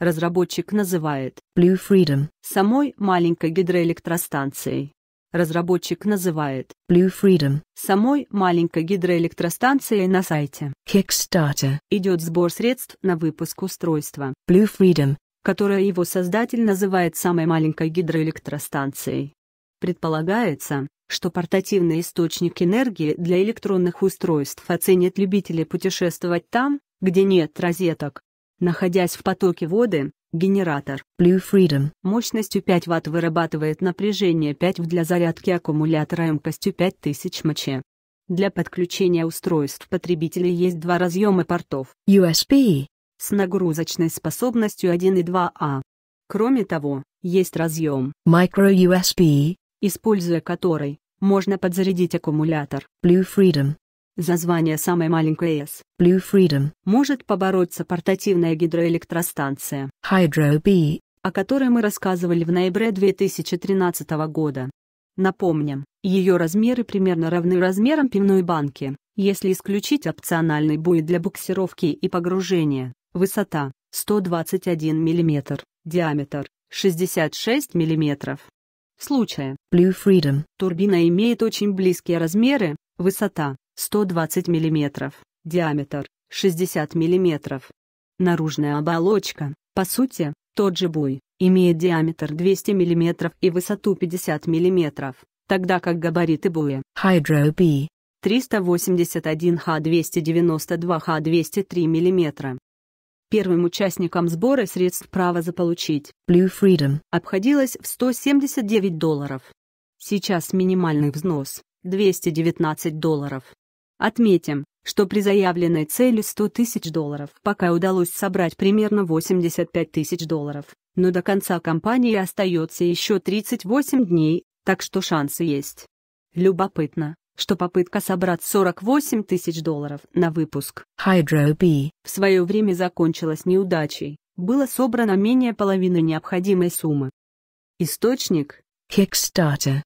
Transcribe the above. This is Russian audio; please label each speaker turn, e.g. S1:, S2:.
S1: разработчик называет
S2: Blue Freedom
S1: самой маленькой гидроэлектростанцией. Разработчик называет
S2: Blue Freedom
S1: самой маленькой гидроэлектростанцией на сайте. Kickstarter идет сбор средств на выпуск устройства Blue Freedom, которое его создатель называет самой маленькой гидроэлектростанцией. Предполагается, что портативный источник энергии для электронных устройств оценят любители путешествовать там, где нет розеток, Находясь в потоке воды, генератор
S2: Blue Freedom
S1: мощностью 5 Вт вырабатывает напряжение 5 В для зарядки аккумулятора емкостью 5000 мч. Для подключения устройств потребителей есть два разъема портов USB с нагрузочной способностью 1,2 а Кроме того, есть разъем
S3: Micro USB,
S1: используя который можно подзарядить аккумулятор Blue Freedom за звание самой маленькой С.
S2: Blue Freedom
S1: может побороться портативная гидроэлектростанция
S3: Hydro B,
S1: о которой мы рассказывали в ноябре 2013 года. Напомним, ее размеры примерно равны размерам пивной банки, если исключить опциональный буй для буксировки и погружения. Высота 121 мм, диаметр 66 мм. В случае Blue Freedom турбина имеет очень близкие размеры, высота 120 мм, диаметр 60 мм. Наружная оболочка, по сути, тот же буй, имеет диаметр 200 мм и высоту 50 мм, тогда как габариты буя
S3: Hydro B
S1: 381 Х 292 Х 203 мм. Первым участникам сбора средств права заполучить
S2: Blue Freedom
S1: обходилось в 179 долларов. Сейчас минимальный взнос 219 долларов. Отметим, что при заявленной цели 100 тысяч долларов пока удалось собрать примерно 85 тысяч долларов, но до конца кампании остается еще 38 дней, так что шансы есть. Любопытно, что попытка собрать 48 тысяч долларов на выпуск
S3: Hydro B
S1: в свое время закончилась неудачей, было собрано менее половины необходимой суммы. Источник
S3: Kickstarter